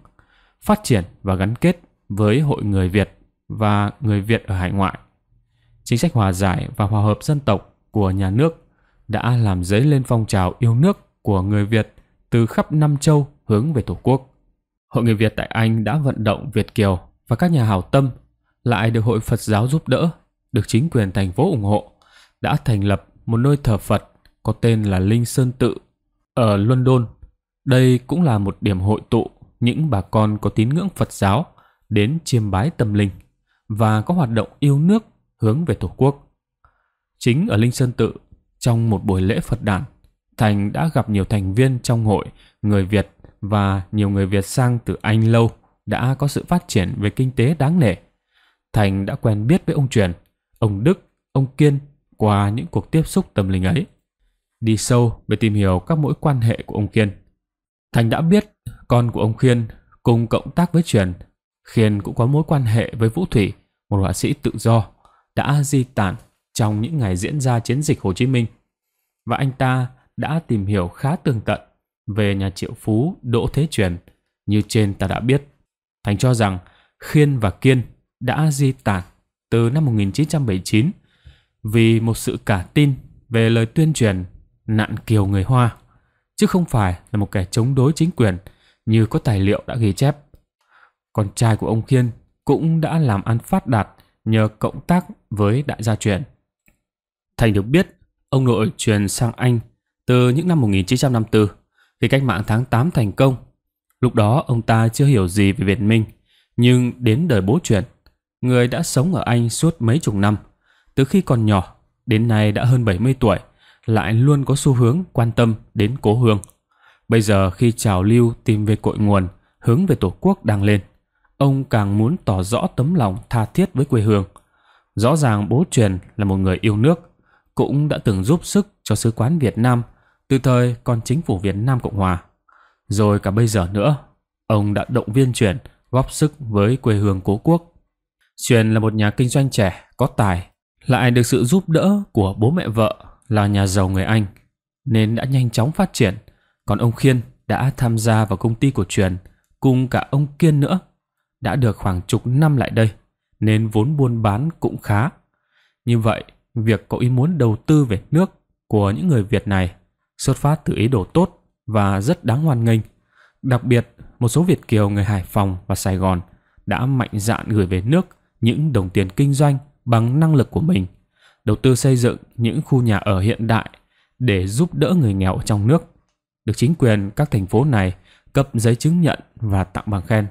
phát triển và gắn kết với Hội người Việt và người Việt ở hải ngoại. Chính sách hòa giải và hòa hợp dân tộc của nhà nước đã làm dấy lên phong trào yêu nước của người Việt từ khắp năm châu hướng về Tổ quốc. Hội người Việt tại Anh đã vận động Việt Kiều và các nhà hảo tâm lại được Hội Phật giáo giúp đỡ, được chính quyền thành phố ủng hộ, đã thành lập một nơi thờ Phật có tên là Linh Sơn Tự ở London. Đây cũng là một điểm hội tụ những bà con có tín ngưỡng Phật giáo đến chiêm bái tâm linh và có hoạt động yêu nước hướng về Tổ quốc. Chính ở Linh Sơn Tự, trong một buổi lễ Phật đản, Thành đã gặp nhiều thành viên trong hội người Việt và nhiều người Việt sang từ Anh lâu đã có sự phát triển về kinh tế đáng nể. Thành đã quen biết với ông Truyền, ông Đức, ông Kiên qua những cuộc tiếp xúc tâm linh ấy. Đi sâu về tìm hiểu các mối quan hệ của ông Kiên. Thành đã biết con của ông Khiên cùng cộng tác với Truyền. Khiên cũng có mối quan hệ với Vũ Thủy, một họa sĩ tự do, đã di tản trong những ngày diễn ra chiến dịch Hồ Chí Minh và anh ta đã tìm hiểu khá tường tận về nhà triệu phú Đỗ Thế Truyền như trên ta đã biết. Thành cho rằng Khiên và Kiên đã di tản từ năm 1979 vì một sự cả tin về lời tuyên truyền nạn kiều người Hoa, chứ không phải là một kẻ chống đối chính quyền như có tài liệu đã ghi chép. Con trai của ông Khiên cũng đã làm ăn phát đạt nhờ cộng tác với đại gia truyền. Thành được biết, ông nội truyền sang anh từ những năm 1954 khi cách mạng tháng 8 thành công. Lúc đó ông ta chưa hiểu gì về Việt Minh, nhưng đến đời bố truyền, người đã sống ở Anh suốt mấy chục năm, từ khi còn nhỏ đến nay đã hơn 70 tuổi, lại luôn có xu hướng quan tâm đến cố hương. Bây giờ khi trào lưu tìm về cội nguồn, hướng về Tổ quốc đang lên, ông càng muốn tỏ rõ tấm lòng tha thiết với quê hương. Rõ ràng bố truyền là một người yêu nước, cũng đã từng giúp sức cho Sứ quán Việt Nam từ thời còn chính phủ Việt Nam Cộng Hòa. Rồi cả bây giờ nữa, ông đã động viên Truyền góp sức với quê hương cố quốc. Truyền là một nhà kinh doanh trẻ, có tài, lại được sự giúp đỡ của bố mẹ vợ là nhà giàu người Anh, nên đã nhanh chóng phát triển. Còn ông Khiên đã tham gia vào công ty của Truyền, cùng cả ông Kiên nữa, đã được khoảng chục năm lại đây, nên vốn buôn bán cũng khá. Như vậy, việc có ý muốn đầu tư về nước của những người Việt này xuất phát từ ý đồ tốt và rất đáng hoan nghênh. Đặc biệt, một số Việt kiều người Hải Phòng và Sài Gòn đã mạnh dạn gửi về nước những đồng tiền kinh doanh bằng năng lực của mình, đầu tư xây dựng những khu nhà ở hiện đại để giúp đỡ người nghèo trong nước, được chính quyền các thành phố này cấp giấy chứng nhận và tặng bằng khen.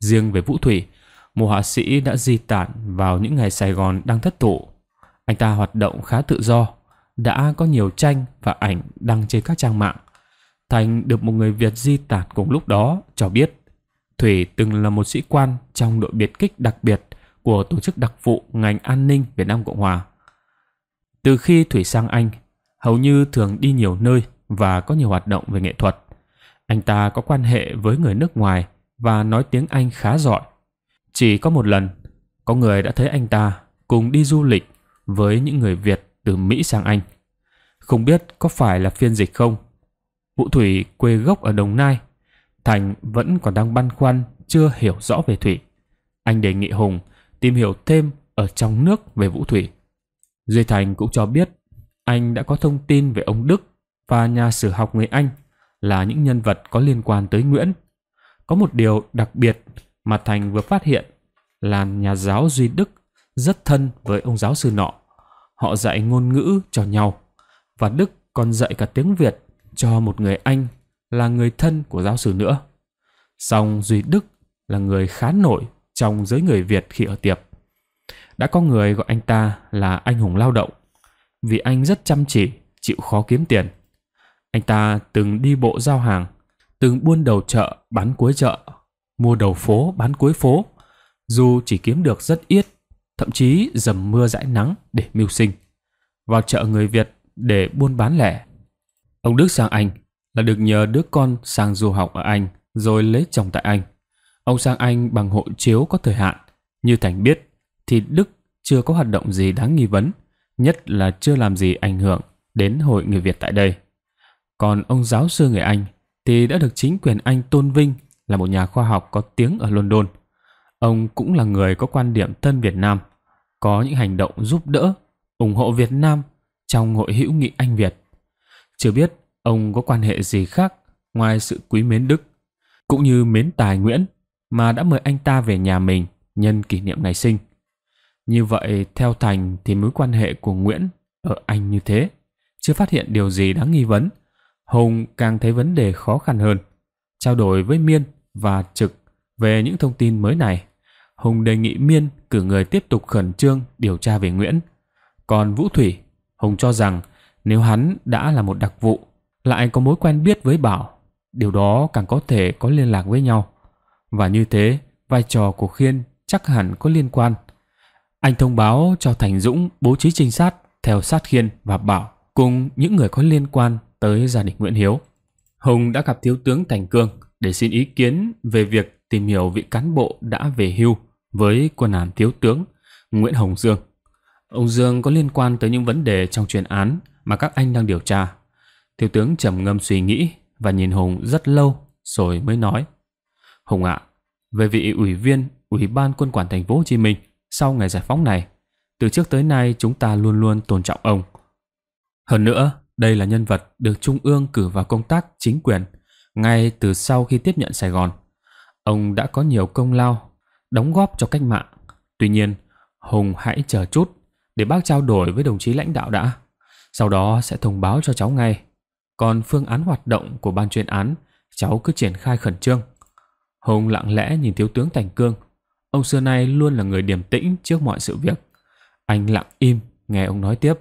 Riêng về Vũ Thủy, một họa sĩ đã di tản vào những ngày Sài Gòn đang thất thủ anh ta hoạt động khá tự do, đã có nhiều tranh và ảnh đăng trên các trang mạng. Thành được một người Việt di tản cùng lúc đó cho biết Thủy từng là một sĩ quan trong đội biệt kích đặc biệt của tổ chức đặc vụ ngành an ninh Việt Nam Cộng Hòa. Từ khi Thủy sang Anh, hầu như thường đi nhiều nơi và có nhiều hoạt động về nghệ thuật. Anh ta có quan hệ với người nước ngoài và nói tiếng Anh khá giỏi. Chỉ có một lần, có người đã thấy anh ta cùng đi du lịch với những người Việt từ Mỹ sang Anh. Không biết có phải là phiên dịch không? Vũ Thủy quê gốc ở Đồng Nai. Thành vẫn còn đang băn khoăn chưa hiểu rõ về Thủy. Anh đề nghị Hùng tìm hiểu thêm ở trong nước về Vũ Thủy. Duy Thành cũng cho biết anh đã có thông tin về ông Đức và nhà sử học người Anh là những nhân vật có liên quan tới Nguyễn. Có một điều đặc biệt mà Thành vừa phát hiện là nhà giáo Duy Đức rất thân với ông giáo sư nọ. Họ dạy ngôn ngữ cho nhau và Đức còn dạy cả tiếng Việt cho một người Anh là người thân của giáo sư nữa. Song Duy Đức là người khá nổi trong giới người Việt khi ở tiệp. Đã có người gọi anh ta là anh hùng lao động vì anh rất chăm chỉ, chịu khó kiếm tiền. Anh ta từng đi bộ giao hàng, từng buôn đầu chợ bán cuối chợ, mua đầu phố bán cuối phố, dù chỉ kiếm được rất ít thậm chí dầm mưa dãi nắng để mưu sinh, vào chợ người Việt để buôn bán lẻ. Ông Đức sang Anh là được nhờ đứa con sang du học ở Anh rồi lấy chồng tại Anh. Ông sang Anh bằng hộ chiếu có thời hạn. Như Thành biết thì Đức chưa có hoạt động gì đáng nghi vấn, nhất là chưa làm gì ảnh hưởng đến hội người Việt tại đây. Còn ông giáo sư người Anh thì đã được chính quyền Anh tôn vinh là một nhà khoa học có tiếng ở London – Ông cũng là người có quan điểm thân Việt Nam, có những hành động giúp đỡ, ủng hộ Việt Nam trong hội hữu nghị Anh Việt. Chưa biết ông có quan hệ gì khác ngoài sự quý mến Đức, cũng như mến Tài Nguyễn mà đã mời anh ta về nhà mình nhân kỷ niệm ngày sinh. Như vậy, theo Thành thì mối quan hệ của Nguyễn ở Anh như thế, chưa phát hiện điều gì đáng nghi vấn. Hùng càng thấy vấn đề khó khăn hơn. Trao đổi với Miên và Trực về những thông tin mới này. Hùng đề nghị Miên cử người tiếp tục khẩn trương điều tra về Nguyễn. Còn Vũ Thủy, Hùng cho rằng nếu hắn đã là một đặc vụ, lại có mối quen biết với Bảo, điều đó càng có thể có liên lạc với nhau. Và như thế, vai trò của Khiên chắc hẳn có liên quan. Anh thông báo cho Thành Dũng bố trí trinh sát theo sát Khiên và Bảo cùng những người có liên quan tới gia đình Nguyễn Hiếu. Hùng đã gặp Thiếu tướng Thành Cương để xin ý kiến về việc tìm hiểu vị cán bộ đã về hưu với quân hàm thiếu tướng Nguyễn Hồng Dương. Ông Dương có liên quan tới những vấn đề trong chuyên án mà các anh đang điều tra. Thiếu tướng trầm ngâm suy nghĩ và nhìn Hùng rất lâu rồi mới nói: "Hùng ạ, về vị ủy viên Ủy ban Quân quản thành phố Hồ Chí Minh sau ngày giải phóng này, từ trước tới nay chúng ta luôn luôn tôn trọng ông. Hơn nữa, đây là nhân vật được Trung ương cử vào công tác chính quyền ngay từ sau khi tiếp nhận Sài Gòn. Ông đã có nhiều công lao đóng góp cho cách mạng. Tuy nhiên, Hùng hãy chờ chút để bác trao đổi với đồng chí lãnh đạo đã. Sau đó sẽ thông báo cho cháu ngay. Còn phương án hoạt động của ban chuyên án, cháu cứ triển khai khẩn trương. Hùng lặng lẽ nhìn thiếu tướng Thành Cương. Ông xưa nay luôn là người điềm tĩnh trước mọi sự việc. Anh lặng im, nghe ông nói tiếp.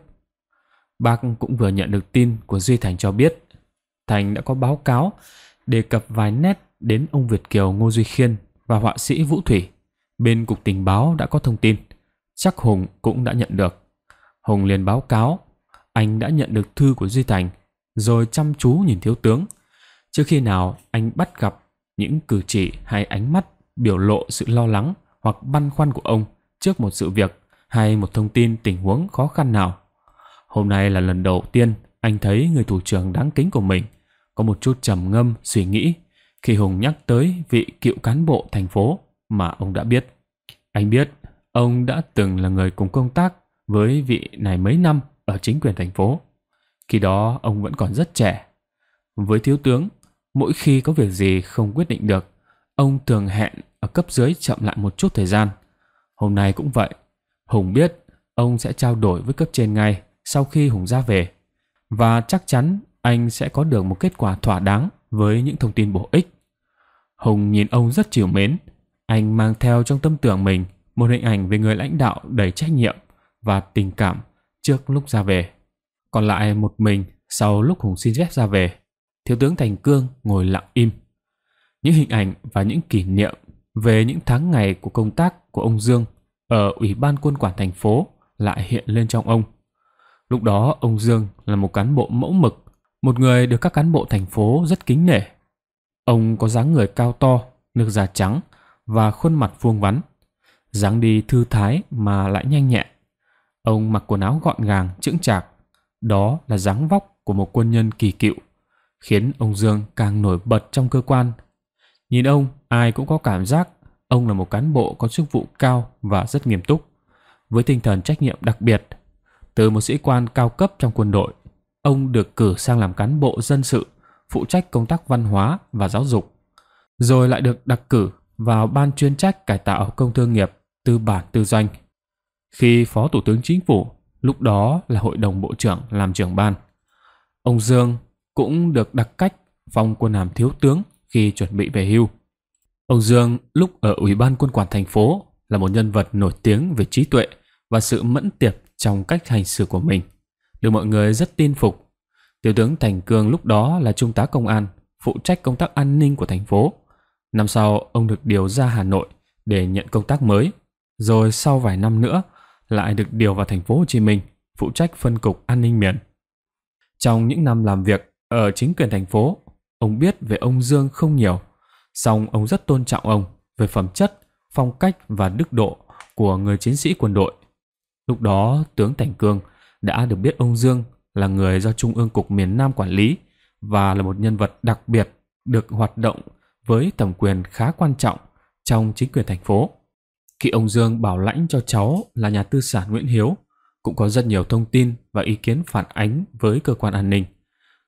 Bác cũng vừa nhận được tin của Duy Thành cho biết. Thành đã có báo cáo đề cập vài nét đến ông Việt Kiều Ngô Duy Khiên và họa sĩ Vũ Thủy. Bên cục tình báo đã có thông tin, chắc Hùng cũng đã nhận được. Hùng liền báo cáo, anh đã nhận được thư của Duy Thành, rồi chăm chú nhìn thiếu tướng. Trước khi nào anh bắt gặp những cử chỉ hay ánh mắt biểu lộ sự lo lắng hoặc băn khoăn của ông trước một sự việc hay một thông tin tình huống khó khăn nào. Hôm nay là lần đầu tiên anh thấy người thủ trưởng đáng kính của mình có một chút trầm ngâm suy nghĩ khi Hùng nhắc tới vị cựu cán bộ thành phố mà ông đã biết. Anh biết ông đã từng là người cùng công tác với vị này mấy năm ở chính quyền thành phố. Khi đó ông vẫn còn rất trẻ. Với thiếu tướng, mỗi khi có việc gì không quyết định được, ông thường hẹn ở cấp dưới chậm lại một chút thời gian. Hôm nay cũng vậy. Hùng biết ông sẽ trao đổi với cấp trên ngay sau khi Hùng ra về. Và chắc chắn anh sẽ có được một kết quả thỏa đáng với những thông tin bổ ích. Hùng nhìn ông rất chiều mến, anh mang theo trong tâm tưởng mình một hình ảnh về người lãnh đạo đầy trách nhiệm và tình cảm trước lúc ra về. Còn lại một mình sau lúc Hùng xin phép ra về, Thiếu tướng Thành Cương ngồi lặng im. Những hình ảnh và những kỷ niệm về những tháng ngày của công tác của ông Dương ở Ủy ban Quân quản thành phố lại hiện lên trong ông. Lúc đó ông Dương là một cán bộ mẫu mực, một người được các cán bộ thành phố rất kính nể. Ông có dáng người cao to, nước da trắng, và khuôn mặt vuông vắn. dáng đi thư thái mà lại nhanh nhẹn. Ông mặc quần áo gọn gàng, chững chạc. Đó là dáng vóc của một quân nhân kỳ cựu, khiến ông Dương càng nổi bật trong cơ quan. Nhìn ông, ai cũng có cảm giác ông là một cán bộ có chức vụ cao và rất nghiêm túc, với tinh thần trách nhiệm đặc biệt. Từ một sĩ quan cao cấp trong quân đội, ông được cử sang làm cán bộ dân sự, phụ trách công tác văn hóa và giáo dục, rồi lại được đặc cử vào ban chuyên trách cải tạo công thương nghiệp tư bản tư doanh. Khi Phó Thủ tướng Chính phủ, lúc đó là Hội đồng Bộ trưởng làm trưởng ban. Ông Dương cũng được đặc cách phong quân hàm thiếu tướng khi chuẩn bị về hưu. Ông Dương lúc ở Ủy ban Quân quản thành phố là một nhân vật nổi tiếng về trí tuệ và sự mẫn tiệp trong cách hành xử của mình, được mọi người rất tin phục. Thiếu tướng Thành Cương lúc đó là trung tá công an, phụ trách công tác an ninh của thành phố. Năm sau, ông được điều ra Hà Nội để nhận công tác mới, rồi sau vài năm nữa lại được điều vào thành phố Hồ Chí Minh phụ trách phân cục an ninh miền. Trong những năm làm việc ở chính quyền thành phố, ông biết về ông Dương không nhiều, song ông rất tôn trọng ông về phẩm chất, phong cách và đức độ của người chiến sĩ quân đội. Lúc đó, tướng Thành Cương đã được biết ông Dương là người do Trung ương Cục miền Nam quản lý và là một nhân vật đặc biệt được hoạt động với tầm quyền khá quan trọng trong chính quyền thành phố. Khi ông Dương bảo lãnh cho cháu là nhà tư sản Nguyễn Hiếu, cũng có rất nhiều thông tin và ý kiến phản ánh với cơ quan an ninh.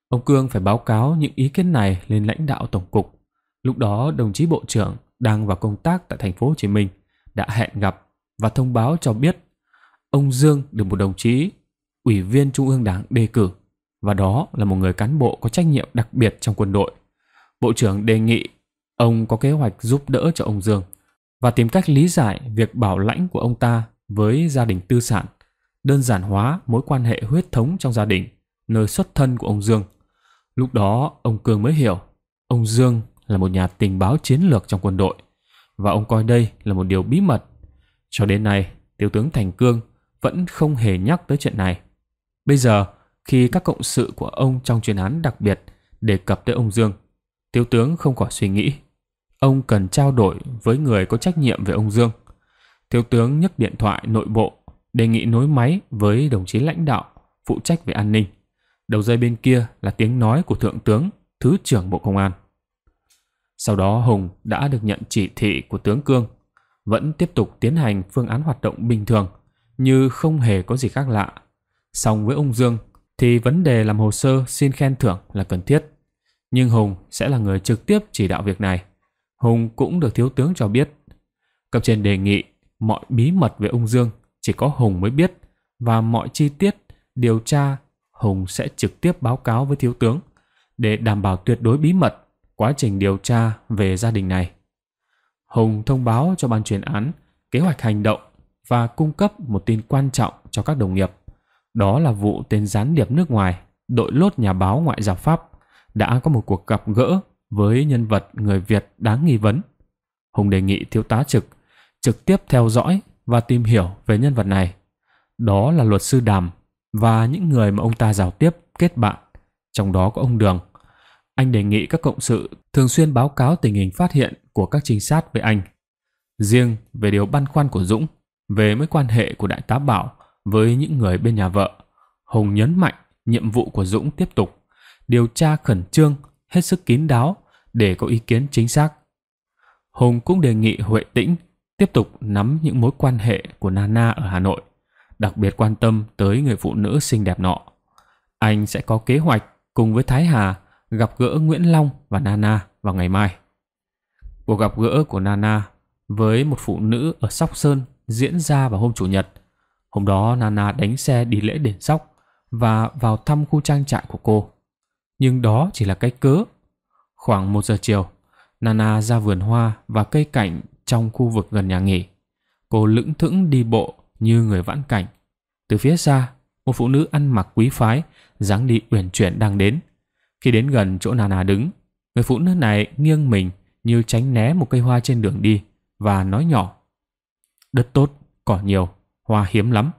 Ông Cương phải báo cáo những ý kiến này lên lãnh đạo tổng cục. Lúc đó đồng chí bộ trưởng đang vào công tác tại thành phố Hồ Chí Minh đã hẹn gặp và thông báo cho biết ông Dương được một đồng chí ủy viên Trung ương Đảng đề cử và đó là một người cán bộ có trách nhiệm đặc biệt trong quân đội. Bộ trưởng đề nghị Ông có kế hoạch giúp đỡ cho ông Dương và tìm cách lý giải việc bảo lãnh của ông ta với gia đình tư sản, đơn giản hóa mối quan hệ huyết thống trong gia đình, nơi xuất thân của ông Dương. Lúc đó, ông Cường mới hiểu, ông Dương là một nhà tình báo chiến lược trong quân đội và ông coi đây là một điều bí mật. Cho đến nay, Thiếu tướng Thành Cương vẫn không hề nhắc tới chuyện này. Bây giờ, khi các cộng sự của ông trong chuyên án đặc biệt đề cập tới ông Dương, Thiếu tướng không khỏi suy nghĩ ông cần trao đổi với người có trách nhiệm về ông Dương. Thiếu tướng nhấc điện thoại nội bộ, đề nghị nối máy với đồng chí lãnh đạo phụ trách về an ninh. Đầu dây bên kia là tiếng nói của Thượng tướng, Thứ trưởng Bộ Công an. Sau đó Hùng đã được nhận chỉ thị của tướng Cương, vẫn tiếp tục tiến hành phương án hoạt động bình thường, như không hề có gì khác lạ. Song với ông Dương thì vấn đề làm hồ sơ xin khen thưởng là cần thiết. Nhưng Hùng sẽ là người trực tiếp chỉ đạo việc này. Hùng cũng được thiếu tướng cho biết. Cấp trên đề nghị mọi bí mật về ung dương chỉ có Hùng mới biết và mọi chi tiết điều tra Hùng sẽ trực tiếp báo cáo với thiếu tướng để đảm bảo tuyệt đối bí mật quá trình điều tra về gia đình này. Hùng thông báo cho ban chuyên án kế hoạch hành động và cung cấp một tin quan trọng cho các đồng nghiệp. Đó là vụ tên gián điệp nước ngoài, đội lốt nhà báo ngoại giao Pháp đã có một cuộc gặp gỡ với nhân vật người Việt đáng nghi vấn. Hùng đề nghị thiếu tá trực trực tiếp theo dõi và tìm hiểu về nhân vật này. Đó là luật sư Đàm và những người mà ông ta giao tiếp kết bạn, trong đó có ông Đường. Anh đề nghị các cộng sự thường xuyên báo cáo tình hình phát hiện của các trinh sát với anh. Riêng về điều băn khoăn của Dũng về mối quan hệ của đại tá Bảo với những người bên nhà vợ, Hùng nhấn mạnh nhiệm vụ của Dũng tiếp tục điều tra khẩn trương hết sức kín đáo để có ý kiến chính xác. Hùng cũng đề nghị Huệ Tĩnh tiếp tục nắm những mối quan hệ của Nana ở Hà Nội, đặc biệt quan tâm tới người phụ nữ xinh đẹp nọ. Anh sẽ có kế hoạch cùng với Thái Hà gặp gỡ Nguyễn Long và Nana vào ngày mai. Cuộc gặp gỡ của Nana với một phụ nữ ở Sóc Sơn diễn ra vào hôm Chủ nhật. Hôm đó Nana đánh xe đi lễ đền Sóc và vào thăm khu trang trại của cô nhưng đó chỉ là cách cớ. Khoảng 1 giờ chiều, Nana ra vườn hoa và cây cảnh trong khu vực gần nhà nghỉ. Cô lững thững đi bộ như người vãn cảnh. Từ phía xa, một phụ nữ ăn mặc quý phái, dáng đi uyển chuyển đang đến. Khi đến gần chỗ Nana đứng, người phụ nữ này nghiêng mình như tránh né một cây hoa trên đường đi và nói nhỏ. Đất tốt, cỏ nhiều, hoa hiếm lắm.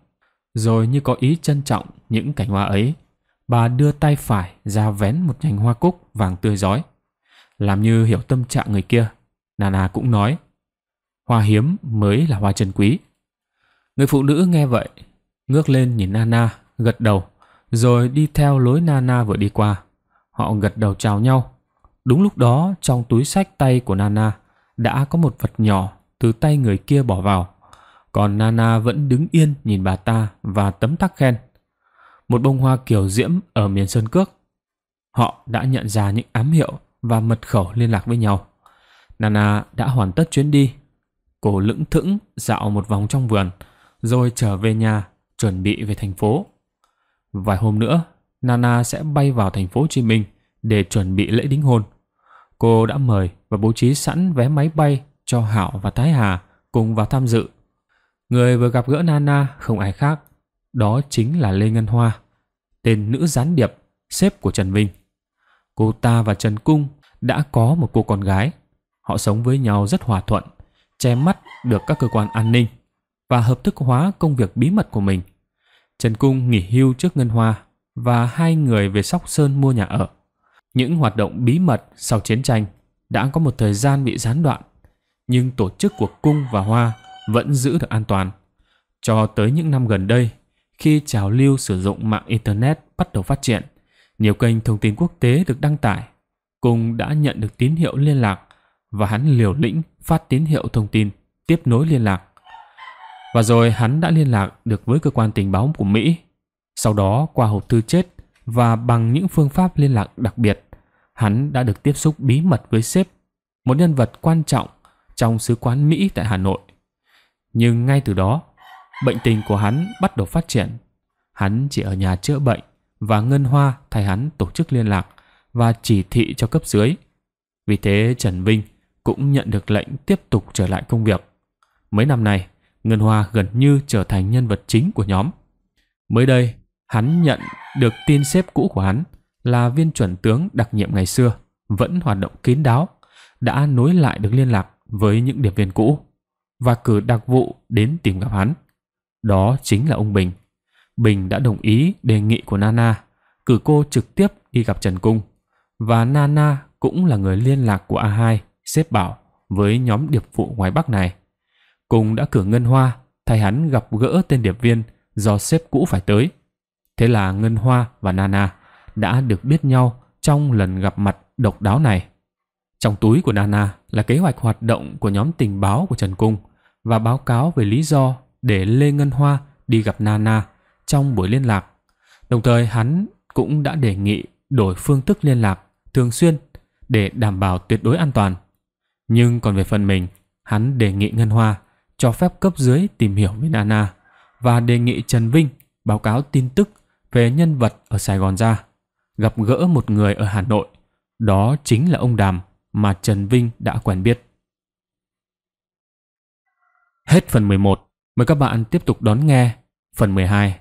Rồi như có ý trân trọng những cảnh hoa ấy, bà đưa tay phải ra vén một nhành hoa cúc vàng tươi rói. Làm như hiểu tâm trạng người kia, Nana cũng nói, hoa hiếm mới là hoa chân quý. Người phụ nữ nghe vậy, ngước lên nhìn Nana, gật đầu, rồi đi theo lối Nana vừa đi qua. Họ gật đầu chào nhau. Đúng lúc đó, trong túi sách tay của Nana đã có một vật nhỏ từ tay người kia bỏ vào. Còn Nana vẫn đứng yên nhìn bà ta và tấm tắc khen một bông hoa kiểu diễm ở miền Sơn Cước. Họ đã nhận ra những ám hiệu và mật khẩu liên lạc với nhau. Nana đã hoàn tất chuyến đi. Cô lững thững dạo một vòng trong vườn, rồi trở về nhà, chuẩn bị về thành phố. Vài hôm nữa, Nana sẽ bay vào thành phố Hồ Chí Minh để chuẩn bị lễ đính hôn. Cô đã mời và bố trí sẵn vé máy bay cho Hảo và Thái Hà cùng vào tham dự. Người vừa gặp gỡ Nana không ai khác đó chính là Lê Ngân Hoa, tên nữ gián điệp, sếp của Trần Vinh. Cô ta và Trần Cung đã có một cô con gái. Họ sống với nhau rất hòa thuận, che mắt được các cơ quan an ninh và hợp thức hóa công việc bí mật của mình. Trần Cung nghỉ hưu trước Ngân Hoa và hai người về Sóc Sơn mua nhà ở. Những hoạt động bí mật sau chiến tranh đã có một thời gian bị gián đoạn, nhưng tổ chức của Cung và Hoa vẫn giữ được an toàn. Cho tới những năm gần đây, khi trào lưu sử dụng mạng Internet bắt đầu phát triển, nhiều kênh thông tin quốc tế được đăng tải. Cung đã nhận được tín hiệu liên lạc và hắn liều lĩnh phát tín hiệu thông tin tiếp nối liên lạc. Và rồi hắn đã liên lạc được với cơ quan tình báo của Mỹ. Sau đó qua hộp thư chết và bằng những phương pháp liên lạc đặc biệt, hắn đã được tiếp xúc bí mật với sếp, một nhân vật quan trọng trong sứ quán Mỹ tại Hà Nội. Nhưng ngay từ đó, Bệnh tình của hắn bắt đầu phát triển. Hắn chỉ ở nhà chữa bệnh và Ngân Hoa thay hắn tổ chức liên lạc và chỉ thị cho cấp dưới. Vì thế Trần Vinh cũng nhận được lệnh tiếp tục trở lại công việc. Mấy năm này, Ngân Hoa gần như trở thành nhân vật chính của nhóm. Mới đây, hắn nhận được tin xếp cũ của hắn là viên chuẩn tướng đặc nhiệm ngày xưa vẫn hoạt động kín đáo, đã nối lại được liên lạc với những điệp viên cũ và cử đặc vụ đến tìm gặp hắn. Đó chính là ông Bình. Bình đã đồng ý đề nghị của Nana, cử cô trực tiếp đi gặp Trần Cung. Và Nana cũng là người liên lạc của A2, xếp bảo với nhóm điệp vụ ngoài Bắc này. Cung đã cử Ngân Hoa thay hắn gặp gỡ tên điệp viên do xếp cũ phải tới. Thế là Ngân Hoa và Nana đã được biết nhau trong lần gặp mặt độc đáo này. Trong túi của Nana là kế hoạch hoạt động của nhóm tình báo của Trần Cung và báo cáo về lý do để Lê Ngân Hoa đi gặp Nana trong buổi liên lạc. Đồng thời hắn cũng đã đề nghị đổi phương thức liên lạc thường xuyên để đảm bảo tuyệt đối an toàn. Nhưng còn về phần mình, hắn đề nghị Ngân Hoa cho phép cấp dưới tìm hiểu về Nana và đề nghị Trần Vinh báo cáo tin tức về nhân vật ở Sài Gòn ra, gặp gỡ một người ở Hà Nội, đó chính là ông Đàm mà Trần Vinh đã quen biết. Hết phần 11 Mời các bạn tiếp tục đón nghe phần 12.